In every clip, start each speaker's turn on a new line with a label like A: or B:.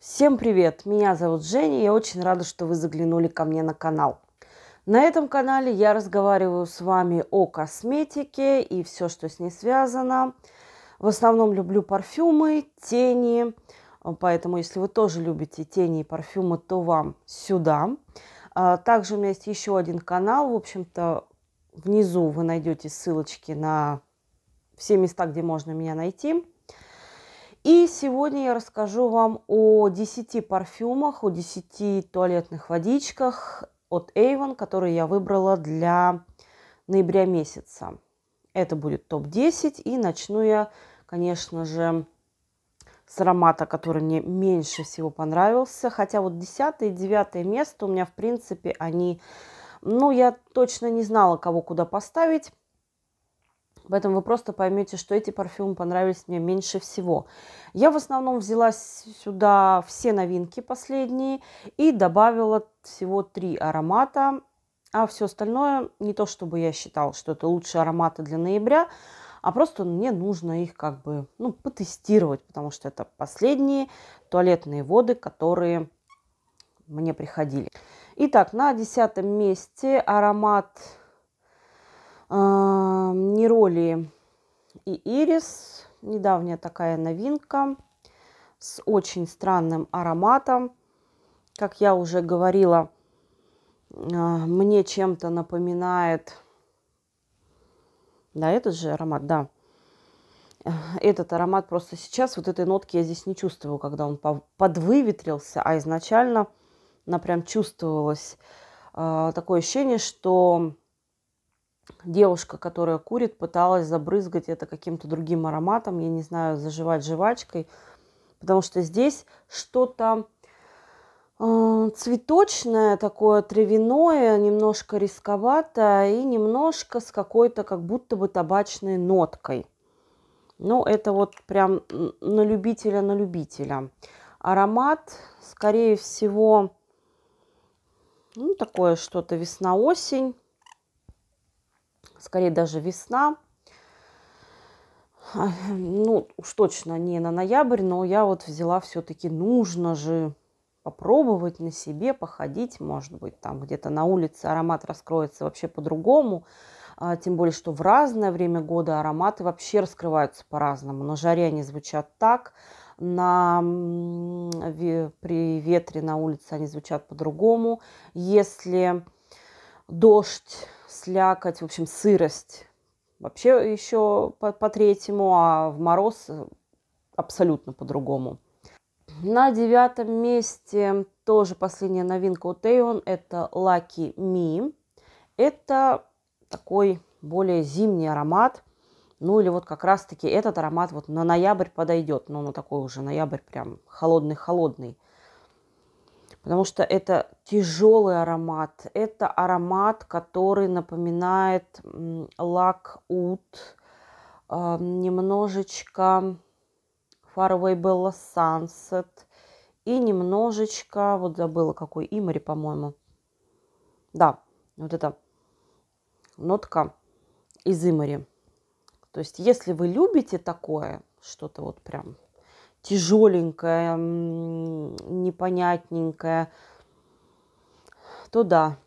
A: Всем привет! Меня зовут Женя, я очень рада, что вы заглянули ко мне на канал. На этом канале я разговариваю с вами о косметике и все, что с ней связано. В основном люблю парфюмы, тени, э, поэтому если вы тоже любите тени и парфюмы, то вам сюда. А, также у меня есть еще один канал, в общем-то, внизу вы найдете ссылочки на все места, где можно меня найти сегодня я расскажу вам о 10 парфюмах, о 10 туалетных водичках от Avon, которые я выбрала для ноября месяца. Это будет топ-10, и начну я, конечно же, с аромата, который мне меньше всего понравился. Хотя вот 10 и 9 место у меня, в принципе, они... Ну, я точно не знала, кого куда поставить. Поэтому вы просто поймете, что эти парфюмы понравились мне меньше всего. Я в основном взяла сюда все новинки последние и добавила всего три аромата. А все остальное не то, чтобы я считала, что это лучшие ароматы для ноября, а просто мне нужно их как бы ну, потестировать, потому что это последние туалетные воды, которые мне приходили. Итак, на десятом месте аромат Нероли и ирис. Недавняя такая новинка с очень странным ароматом. Как я уже говорила, а, мне чем-то напоминает... Да, этот же аромат, да. Этот аромат просто сейчас, вот этой нотки я здесь не чувствую, когда он подвыветрился, а изначально она прям чувствовалась. А, такое ощущение, что девушка, которая курит, пыталась забрызгать это каким-то другим ароматом, я не знаю, заживать жвачкой, потому что здесь что-то э, цветочное, такое травяное, немножко рисковато и немножко с какой-то как будто бы табачной ноткой. Ну, это вот прям на любителя, на любителя. Аромат, скорее всего, ну, такое что-то весна-осень скорее даже весна. А, ну, уж точно не на ноябрь, но я вот взяла все-таки нужно же попробовать на себе, походить, может быть, там где-то на улице аромат раскроется вообще по-другому. А, тем более, что в разное время года ароматы вообще раскрываются по-разному. На жаре они звучат так, на, при ветре на улице они звучат по-другому. Если дождь слякоть, в общем, сырость. Вообще еще по, по третьему, а в мороз э, абсолютно по-другому. На девятом месте тоже последняя новинка у Тейон – это Lucky Me. Это такой более зимний аромат. Ну или вот как раз-таки этот аромат вот на ноябрь подойдет. Но ну, он такой уже ноябрь прям холодный-холодный потому что это тяжелый аромат. Это аромат, который напоминает лак ут, эм, немножечко Faraway Bella Sunset и немножечко, вот забыла какой, Имари, по-моему. Да, вот эта нотка из Имари. То есть, если вы любите такое, что-то вот прям тяжеленькое, непонятненькое, то да.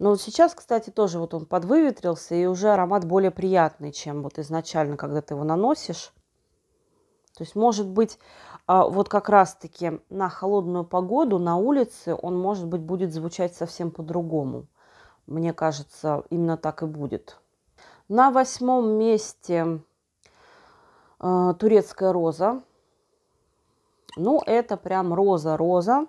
A: Но вот сейчас, кстати, тоже вот он подвыветрился, и уже аромат более приятный, чем вот изначально, когда ты его наносишь. То есть, может быть, а, вот как раз-таки на холодную погоду, на улице он, может быть, будет звучать совсем по-другому. Мне кажется, именно так и будет. На восьмом месте а, турецкая роза. Ну, это прям роза-роза.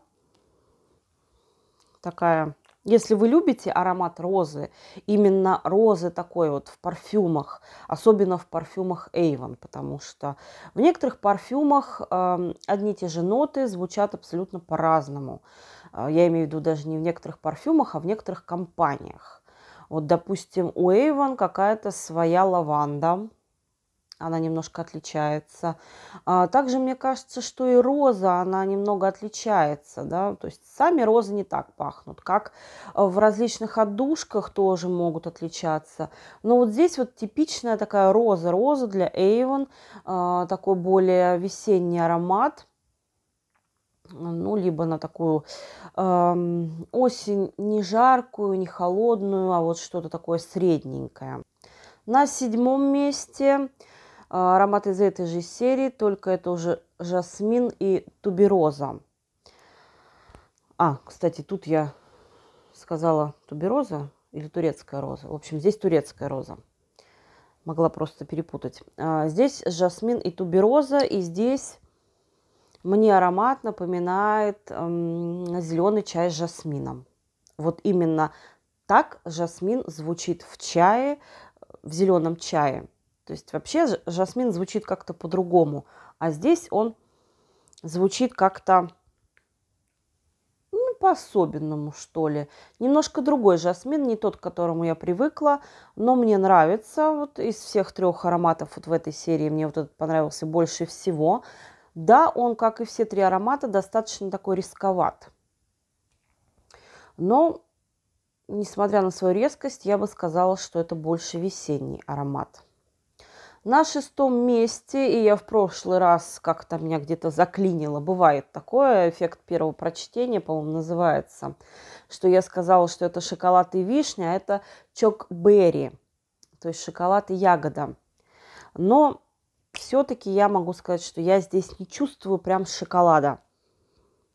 A: Такая. Если вы любите аромат розы, именно розы такой вот в парфюмах, особенно в парфюмах Avon, потому что в некоторых парфюмах э, одни и те же ноты звучат абсолютно по-разному. Э, я имею в виду даже не в некоторых парфюмах, а в некоторых компаниях. Вот, допустим, у Avon какая-то своя лаванда, она немножко отличается. А также мне кажется, что и роза, она немного отличается, да, то есть сами розы не так пахнут, как в различных отдушках тоже могут отличаться. Но вот здесь вот типичная такая роза, роза для Эйвен, а, такой более весенний аромат – ну, либо на такую э, осень не жаркую, не холодную, а вот что-то такое средненькое. На седьмом месте а, аромат из этой же серии, только это уже жасмин и тубероза. А, кстати, тут я сказала тубероза или турецкая роза. В общем, здесь турецкая роза. Могла просто перепутать. А, здесь жасмин и тубероза, и здесь мне аромат напоминает эм, зеленый чай с жасмином. Вот именно так жасмин звучит в чае, в зеленом чае. То есть вообще жасмин звучит как-то по-другому, а здесь он звучит как-то ну, по-особенному, что ли. Немножко другой жасмин, не тот, к которому я привыкла, но мне нравится. Вот из всех трех ароматов вот в этой серии мне вот этот понравился больше всего. Да, он, как и все три аромата, достаточно такой рисковат. Но, несмотря на свою резкость, я бы сказала, что это больше весенний аромат на шестом месте, и я в прошлый раз как-то меня где-то заклинило. Бывает такое, эффект первого прочтения, по-моему, называется, что я сказала, что это шоколад и вишня, а это чокберри, то есть шоколад и ягода. Но все-таки я могу сказать, что я здесь не чувствую прям шоколада.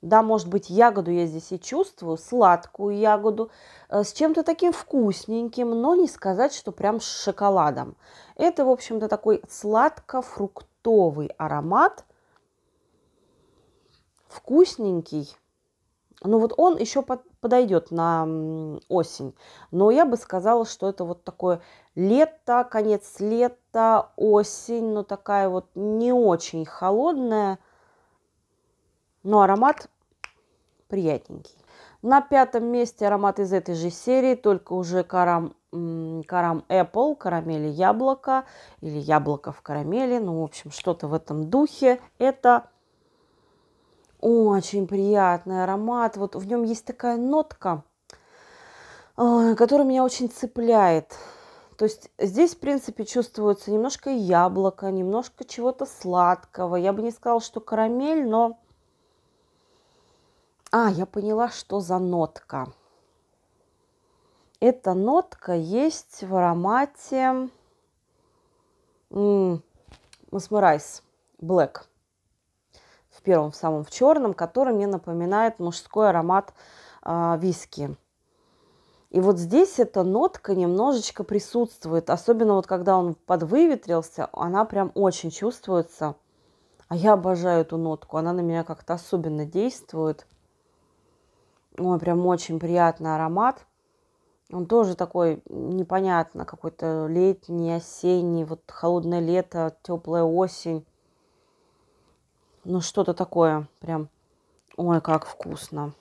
A: Да, может быть, ягоду я здесь и чувствую, сладкую ягоду, э, с чем-то таким вкусненьким, но не сказать, что прям с шоколадом. Это, в общем-то, такой сладко-фруктовый аромат, вкусненький. Ну вот он еще подойдет на осень, но я бы сказала, что это вот такое лето, конец лета, осень, но такая вот не очень холодная, но аромат приятненький. На пятом месте аромат из этой же серии, только уже карам, карам Apple, карамели яблоко или яблоко в карамели. Ну, в общем, что-то в этом духе. Это очень приятный аромат. Вот в нем есть такая нотка, а, которая меня очень цепляет. То есть здесь, в принципе, чувствуется немножко яблоко, немножко чего-то сладкого. Я бы не сказала, что карамель, но а, я поняла, что за нотка. Эта нотка есть в аромате Масмурайс Блэк. В первом, в самом, в черном, который мне напоминает мужской аромат э, виски. И вот здесь эта нотка немножечко присутствует, особенно вот когда он подвыветрился, она прям очень чувствуется. А я обожаю эту нотку, она на меня как-то особенно действует. Ой, прям очень приятный аромат. Он тоже такой непонятно, какой-то летний, осенний, вот холодное лето, теплая осень. Ну, что-то такое прям, ой, как вкусно.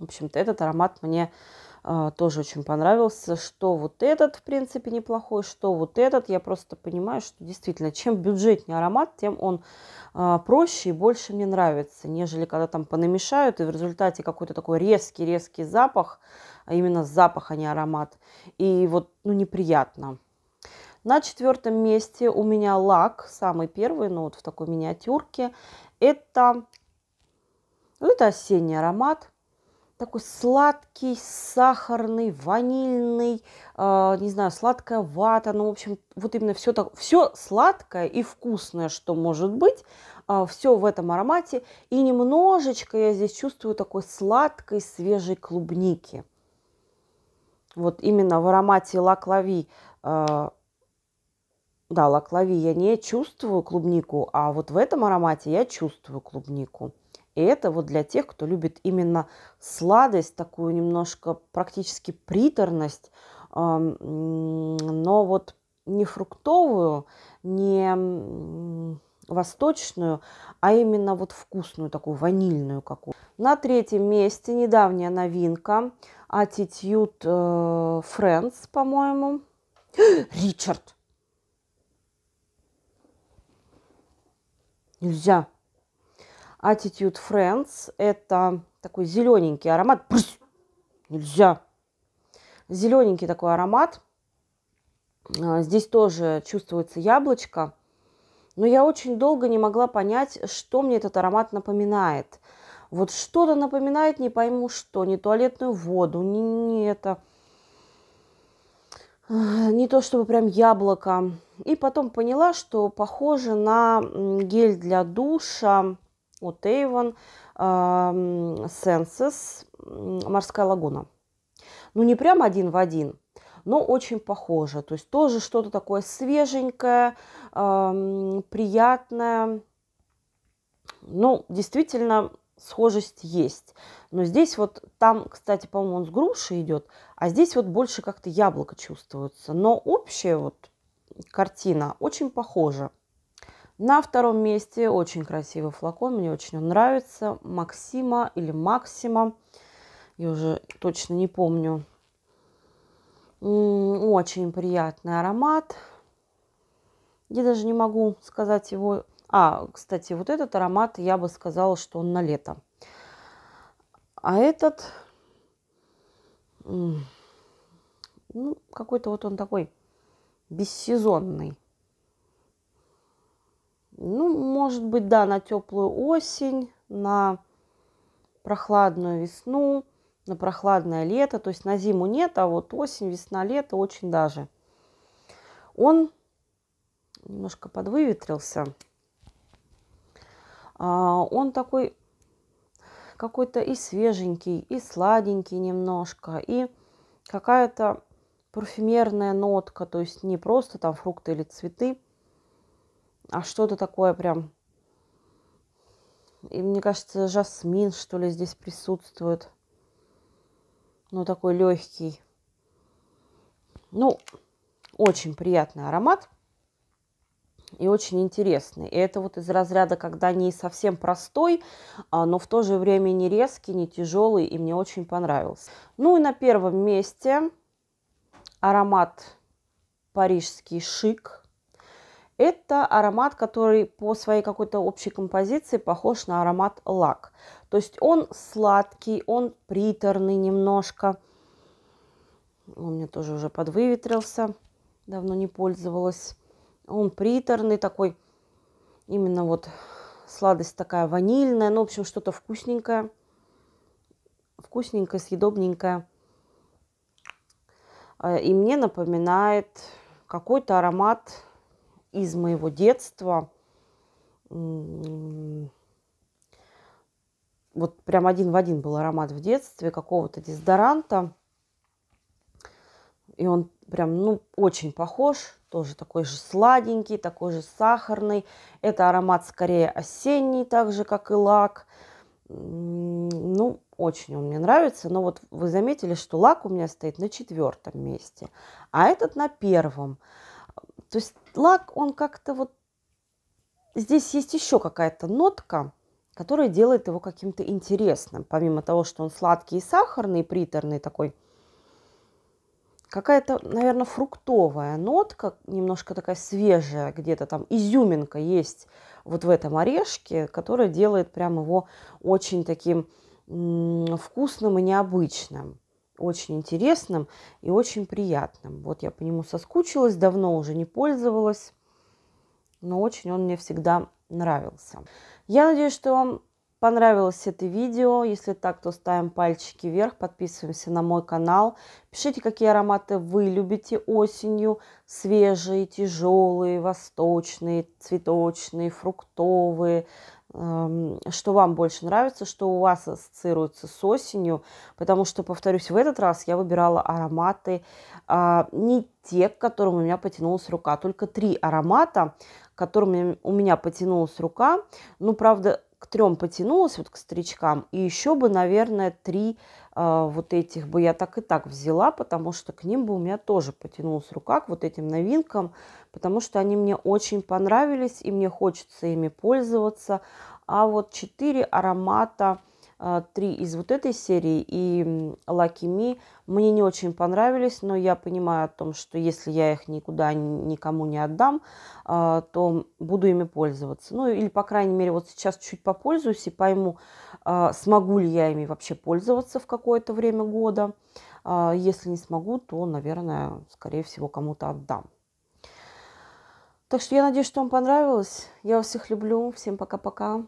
A: В общем-то, этот аромат мне а, тоже очень понравился, что вот этот, в принципе, неплохой, что вот этот. Я просто понимаю, что действительно, чем бюджетнее аромат, тем он а, проще и больше мне нравится, нежели когда там понамешают, и в результате какой-то такой резкий-резкий запах, а именно запах, а не аромат. И вот, ну, неприятно. На четвертом месте у меня лак, самый первый, ну, вот в такой миниатюрке. Это, ну, это осенний аромат – такой сладкий, сахарный, ванильный, э, не знаю, сладкая вата, ну, в общем, вот именно все так, все сладкое и вкусное, что может быть, э, все в этом аромате. И немножечко я здесь чувствую такой сладкой, свежей клубники. Вот именно в аромате лаклави, э, да, лаклави я не чувствую клубнику, а вот в этом аромате я чувствую клубнику. И это вот для тех, кто любит именно сладость, такую немножко практически приторность, но вот не фруктовую, не восточную, а именно вот вкусную, такую ванильную какую. На третьем месте недавняя новинка Attitude э, Friends, по-моему. Ричард. Нельзя. Attitude Friends. Это такой зелененький аромат. Брс! Нельзя. Зелененький такой аромат. А, здесь тоже чувствуется яблочко. Но я очень долго не могла понять, что мне этот аромат напоминает. Вот что-то напоминает, не пойму что. Не туалетную воду, не, не это не то чтобы прям яблоко. И потом поняла, что похоже на гель для душа Отейван, Сенсес, Морская лагуна. Ну, не прям один в один, но очень похоже. То есть тоже что-то такое свеженькое, приятное. Ну, действительно, схожесть есть. Но здесь вот, там, кстати, по-моему, он с груши идет, а здесь вот больше как-то яблоко чувствуется. Но общая вот картина очень похожа. На втором месте очень красивый флакон, мне очень он нравится. Максима или Максима, я уже точно не помню. Очень приятный аромат. Я даже не могу сказать его... А, кстати, вот этот аромат, я бы сказала, что он на лето. А этот... Ну, какой-то вот он такой бессезонный. Ну, может быть, да, на теплую осень, на прохладную весну, на прохладное лето. То есть на зиму нет, а вот осень, весна, лето очень даже. Он немножко подвыветрился. А, он такой какой-то и свеженький, и сладенький немножко, и какая-то парфюмерная нотка, то есть не просто там фрукты или цветы, а что-то такое прям... И мне кажется, жасмин, что ли, здесь присутствует. Ну, такой легкий. Ну, очень приятный аромат и очень интересный. И это вот из разряда, когда не совсем простой, а, но в то же время не резкий, не тяжелый, и мне очень понравился. Ну и на первом месте аромат парижский шик – это аромат, который по своей какой-то общей композиции похож на аромат лак. То есть он сладкий, он приторный немножко. Он мне тоже уже подвыветрился, давно не пользовалась. Он приторный такой, именно вот сладость такая ванильная, ну, в общем, что-то вкусненькое. Вкусненькое, съедобненькое. А, и мне напоминает какой-то аромат из моего детства. Вот прям один в один был аромат в детстве какого-то дезодоранта. И он прям, ну, очень похож. Тоже такой же сладенький, такой же сахарный. Это аромат скорее осенний, так же, как и лак. Ну, очень он мне нравится. Но вот вы заметили, что лак у меня стоит на четвертом месте, а этот на первом. То есть лак, он как-то вот... Здесь есть еще какая-то нотка, которая делает его каким-то интересным. Помимо того, что он сладкий и сахарный, и приторный такой. Какая-то, наверное, фруктовая нотка, немножко такая свежая, где-то там изюминка есть вот в этом орешке, которая делает прям его очень таким вкусным и необычным очень интересным и очень приятным. Вот я по нему соскучилась, давно уже не пользовалась, но очень он мне всегда нравился. Я надеюсь, что вам понравилось это видео. Если так, то ставим пальчики вверх, подписываемся на мой канал. Пишите, какие ароматы вы любите осенью. Свежие, тяжелые, восточные, цветочные, фруктовые, что вам больше нравится, что у вас ассоциируется с осенью, потому что, повторюсь, в этот раз я выбирала ароматы а, не те, к которым у меня потянулась рука, только три аромата, к которым у меня потянулась рука, ну, правда, к трем потянулась, вот к старичкам, и еще бы, наверное, три а, вот этих бы я так и так взяла, потому что к ним бы у меня тоже потянулась рука к вот этим новинкам, потому что они мне очень понравились, и мне хочется ими пользоваться. А вот 4 аромата – а, три из вот этой серии и Lucky Me мне не очень понравились, но я понимаю о том, что если я их никуда никому не отдам, а, то буду ими пользоваться. Ну или, по крайней мере, вот сейчас чуть попользуюсь и пойму, а, смогу ли я ими вообще пользоваться в какое-то время года. Если не смогу, то, наверное, скорее всего, кому-то отдам. Так что я надеюсь, что вам понравилось. Я вас всех люблю. Всем пока-пока.